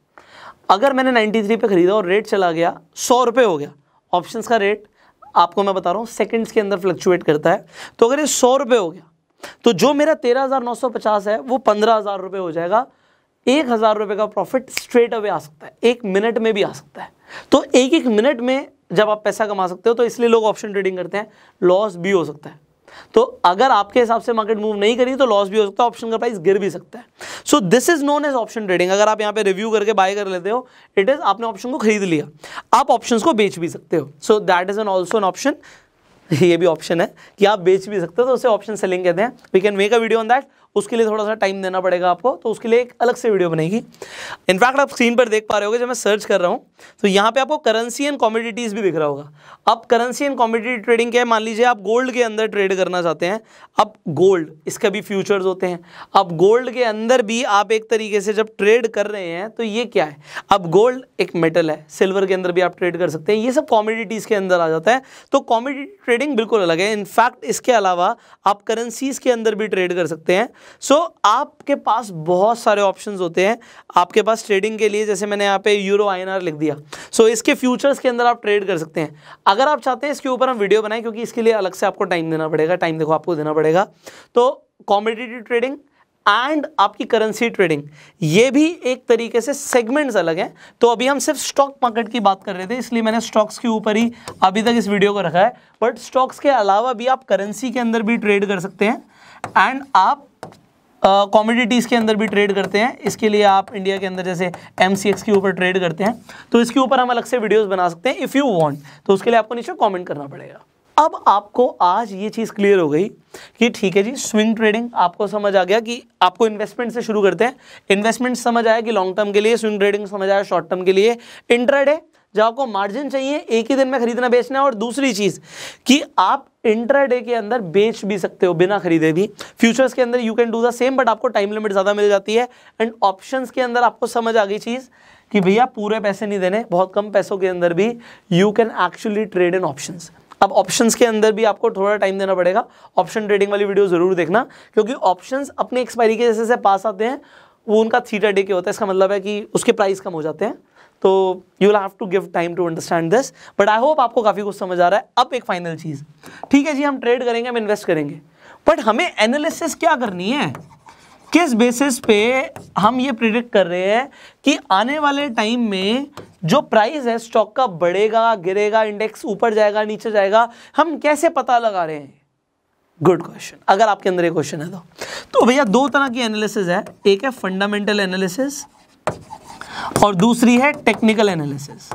अगर मैंने 93 पे ख़रीदा और रेट चला गया सौ रुपये हो गया ऑप्शंस का रेट आपको मैं बता रहा हूँ सेकंड्स के अंदर फ्लक्चुएट करता है तो अगर ये सौ रुपये हो गया तो जो मेरा तेरह हज़ार नौ सौ पचास है वो पंद्रह हज़ार रुपए हो जाएगा एक हज़ार रुपए का प्रॉफिट स्ट्रेट अवे आ सकता है एक मिनट में भी आ सकता है तो एक एक मिनट में जब आप पैसा कमा सकते हो तो इसलिए लोग ऑप्शन ट्रेडिंग करते हैं लॉस भी हो सकता है तो अगर आपके हिसाब से मार्केट मूव नहीं करी तो लॉस भी हो सकता है ऑप्शन का प्राइस गिर भी सकता है so this is known as option trading अगर आप यहां पे रिव्यू करके बाय कर लेते हो इट इज आपने ऑप्शन को खरीद लिया आप ऑप्शन को बेच भी सकते हो so that is an also an option ये भी ऑप्शन है कि आप बेच भी सकते हो तो उसे ऑप्शन सेलिंग कहते हैं we can make a video on that उसके लिए थोड़ा सा टाइम देना पड़ेगा आपको तो उसके लिए एक अलग से वीडियो बनेगी इनफैक्ट आप स्क्रीन पर देख पा रहे हो जब मैं सर्च कर रहा हूँ तो यहाँ पे आपको करेंसी एंड कॉमोडिटीज़ भी दिख रहा होगा अब करेंसी एंड कॉमोडिटी ट्रेडिंग क्या है मान लीजिए आप गोल्ड के अंदर ट्रेड करना चाहते हैं अब गोल्ड इसके भी फ्यूचर्स होते हैं अब गोल्ड के अंदर भी आप एक तरीके से जब ट्रेड कर रहे हैं तो ये क्या है अब गोल्ड एक मेटल है सिल्वर के अंदर भी आप ट्रेड कर सकते हैं ये सब कॉमोडिटीज़ के अंदर आ जाता है तो कॉमोडिटी ट्रेडिंग बिल्कुल अलग है इनफैक्ट इसके अलावा आप करेंसीज़ के अंदर भी ट्रेड कर सकते हैं सो so, आपके पास बहुत सारे ऑप्शंस होते हैं आपके पास ट्रेडिंग के लिए जैसे मैंने यहाँ पे यूरो आई लिख दिया सो so, इसके फ्यूचर्स के अंदर आप ट्रेड कर सकते हैं अगर आप चाहते हैं इसके ऊपर हम वीडियो बनाएं क्योंकि इसके लिए अलग से आपको टाइम देना पड़ेगा टाइम देखो आपको देना पड़ेगा तो कॉम्पिटेटिव ट्रेडिंग एंड आपकी करेंसी ट्रेडिंग ये भी एक तरीके से सेगमेंट्स अलग हैं तो अभी हम सिर्फ स्टॉक मार्केट की बात कर रहे थे इसलिए मैंने स्टॉक्स के ऊपर ही अभी तक इस वीडियो को रखा है बट स्टॉक्स के अलावा भी आप करेंसी के अंदर भी ट्रेड कर सकते हैं एंड आप कॉमोडिटीज़ के अंदर भी ट्रेड करते हैं इसके लिए आप इंडिया के अंदर जैसे एम के ऊपर ट्रेड करते हैं तो इसके ऊपर हम अलग से वीडियोज़ बना सकते हैं इफ़ यू वॉन्ट तो उसके लिए आपको नीचे कॉमेंट करना पड़ेगा अब आपको आज ये चीज़ क्लियर हो गई कि ठीक है जी स्विंग ट्रेडिंग आपको समझ आ गया कि आपको इन्वेस्टमेंट से शुरू करते हैं इन्वेस्टमेंट समझ आया कि लॉन्ग टर्म के लिए स्विंग ट्रेडिंग समझ आया शॉर्ट टर्म के लिए इंट्राडे जब आपको मार्जिन चाहिए एक ही दिन में खरीदना बेचना है और दूसरी चीज़ कि आप इंटरडे के अंदर बेच भी सकते हो बिना खरीदे भी फ्यूचर्स के अंदर you can do the same but आपको टाइम लिमिट ज़्यादा मिल जाती है एंड ऑप्शंस के अंदर आपको समझ आ गई चीज़ कि भैया पूरे पैसे नहीं देने बहुत कम पैसों के अंदर भी you can actually trade in option अब ऑप्शंस के अंदर भी आपको थोड़ा टाइम देना पड़ेगा ऑप्शन ट्रेडिंग वाली वीडियो ज़रूर देखना क्योंकि ऑप्शंस अपने एक्सपायरी के जैसे पास आते हैं वो उनका थीटा डे के होता है इसका मतलब है कि उसके प्राइस कम हो जाते हैं तो you have to give time to understand this but I hope आपको काफ़ी कुछ समझ आ रहा है अब एक फाइनल चीज़ ठीक है जी हम ट्रेड करेंगे हम इन्वेस्ट करेंगे बट हमें एनालिसिस क्या करनी है किस बेसिस पे हम ये प्रिडिक्ट कर रहे हैं कि आने वाले टाइम में जो प्राइस है स्टॉक का बढ़ेगा गिरेगा इंडेक्स ऊपर जाएगा नीचे जाएगा हम कैसे पता लगा रहे हैं गुड क्वेश्चन अगर आपके अंदर ये क्वेश्चन है तो तो भैया दो तरह की एनालिसिस है एक है फंडामेंटल एनालिसिस और दूसरी है टेक्निकल एनालिसिस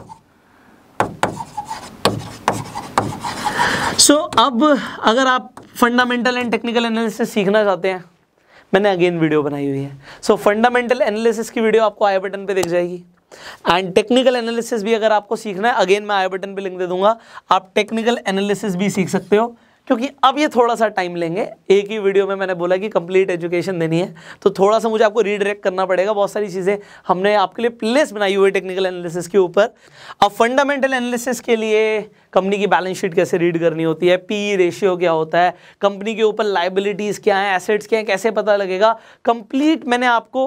सो so, अब अगर आप फंडामेंटल एंड टेक्निकल एनालिसिस सीखना चाहते हैं मैंने अगेन वीडियो बनाई हुई है सो फंडामेंटल एनालिसिस की वीडियो आपको आई बटन पे दिख जाएगी एंड टेक्निकल एनालिसिस भी अगर आपको सीखना है अगेन मैं आई बटन पे लिंक दे दूंगा आप टेक्निकल एनालिसिस भी सीख सकते हो क्योंकि अब ये थोड़ा सा टाइम लेंगे एक ही वीडियो में मैंने बोला कि कंप्लीट एजुकेशन देनी है तो थोड़ा सा मुझे आपको रीडायरेक्ट करना पड़ेगा बहुत सारी चीज़ें हमने आपके लिए प्लेस बनाई हुई है टेक्निकल एनालिसिस के ऊपर अब फंडामेंटल एनालिसिस के लिए कंपनी की बैलेंस शीट कैसे रीड करनी होती है पी रेशियो e क्या होता है कंपनी के ऊपर लाइबिलिटीज़ क्या हैं एसेट्स क्या हैं कैसे पता लगेगा कंप्लीट मैंने आपको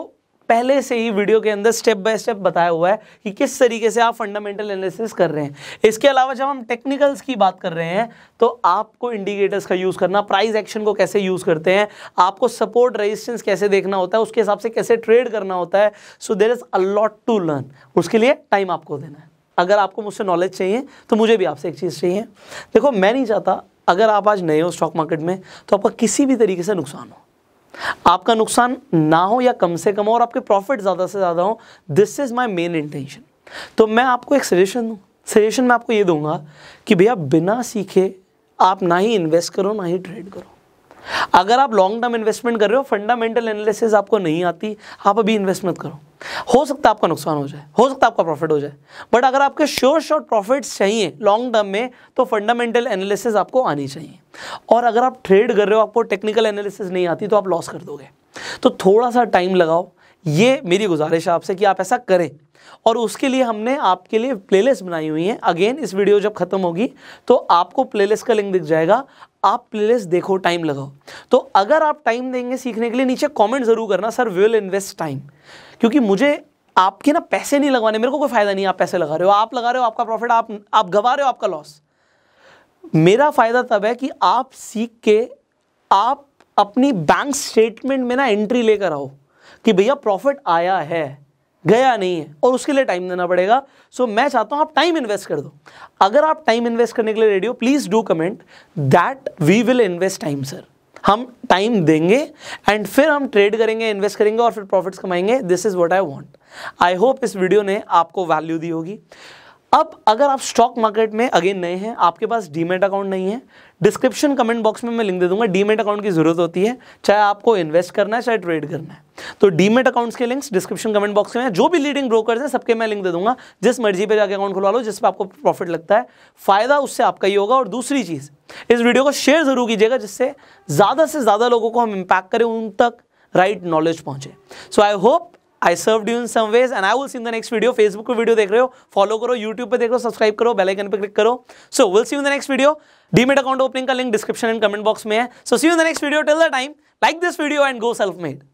पहले से ही वीडियो के अंदर स्टेप बाय स्टेप बताया हुआ है कि किस तरीके से आप फंडामेंटल एनालिसिस कर रहे हैं इसके अलावा जब हम टेक्निकल्स की बात कर रहे हैं तो आपको इंडिकेटर्स का यूज़ करना प्राइस एक्शन को कैसे यूज़ करते हैं आपको सपोर्ट रेजिस्टेंस कैसे देखना होता है उसके हिसाब से कैसे ट्रेड करना होता है so there is a lot to learn उसके लिए टाइम आपको देना है अगर आपको मुझसे नॉलेज चाहिए तो मुझे भी आपसे एक चीज़ चाहिए देखो मैं नहीं चाहता अगर आप आज नए हो स्टॉक मार्केट में तो आपका किसी भी तरीके से नुकसान हो आपका नुकसान ना हो या कम से कम हो और आपके प्रॉफिट ज़्यादा से ज़्यादा हो this is my main intention तो मैं आपको एक सजेशन दूँ सजेशन मैं आपको ये दूंगा कि भैया बिना सीखे आप ना ही इन्वेस्ट करो ना ही ट्रेड करो अगर आप लॉन्ग टर्म इन्वेस्टमेंट कर रहे हो फंडामेंटल एनालिसिस आपको नहीं आती आप अभी इन्वेस्टमेंट करो हो सकता है आपका नुकसान हो जाए हो सकता है आपका प्रॉफिट हो जाए बट अगर आपके श्योर शॉर्ट प्रॉफिट्स चाहिए लॉन्ग टर्म में तो फंडामेंटल एनालिसिस आपको आनी चाहिए और अगर आप ट्रेड कर रहे हो आपको टेक्निकल एनालिसिस नहीं आती तो आप लॉस कर दोगे तो थोड़ा सा टाइम लगाओ ये मेरी गुजारिश है आपसे कि आप ऐसा करें और उसके लिए हमने आपके लिए प्लेलिस्ट बनाई हुई है अगेन इस वीडियो जब खत्म होगी तो आपको प्लेलिस्ट का लिंक दिख जाएगा आप प्लेलिस्ट देखो टाइम लगाओ तो अगर आप टाइम देंगे सीखने के लिए नीचे कमेंट जरूर करना सर विल इन्वेस्ट टाइम क्योंकि मुझे आपके ना पैसे नहीं लगवाने मेरे को कोई फ़ायदा नहीं आप पैसे लगा रहे हो आप लगा रहे हो आपका प्रॉफिट आप आप गवा रहे हो आपका लॉस मेरा फ़ायदा तब है कि आप सीख के आप अपनी बैंक स्टेटमेंट में ना एंट्री लेकर आओ कि भैया प्रॉफिट आया है गया नहीं है और उसके लिए टाइम देना पड़ेगा सो मैं चाहता हूँ आप टाइम इन्वेस्ट कर दो अगर आप टाइम इन्वेस्ट करने के लिए रेडी हो please do comment that we will invest time sir हम टाइम देंगे एंड फिर हम ट्रेड करेंगे इन्वेस्ट करेंगे और फिर प्रॉफिट्स कमाएंगे this is what I want I hope इस वीडियो ने आपको वैल्यू दी होगी अब अगर आप स्टॉक मार्केट में अगेन नए हैं आपके पास डीमेट अकाउंट नहीं है डिस्क्रिप्शन कमेंट बॉक्स में मैं लिंक दे दूंगा डीमेट अकाउंट की जरूरत होती है चाहे आपको इन्वेस्ट करना है चाहे ट्रेड करना है तो डीमेट अकाउंट्स के लिंक्स डिस्क्रिप्शन कमेंट बॉक्स में जो भी लीडिंग ब्रोकर्स हैं सबके मैं लिंक दे दूंगा जिस मर्जी पर जाकर अकाउंट खुलवा लो जिस पर आपको प्रॉफिट लगता है फायदा उससे आपका ही होगा और दूसरी चीज़ इस वीडियो को शेयर जरूर कीजिएगा जिससे ज़्यादा से ज़्यादा लोगों को हम इम्पैक्ट करें उन तक राइट नॉलेज पहुंचे so I hope I serve you in some ways and I will see in the next video Facebook पर वीडियो देख रहे हो फॉलो करो यूट्यूब पर देख रहे हो सब्सक्राइब करो बेल आइकन पर क्लिक करो so will see in the next video demat account opening का link description and comment box में है so see in the next video till the time like this video and go self made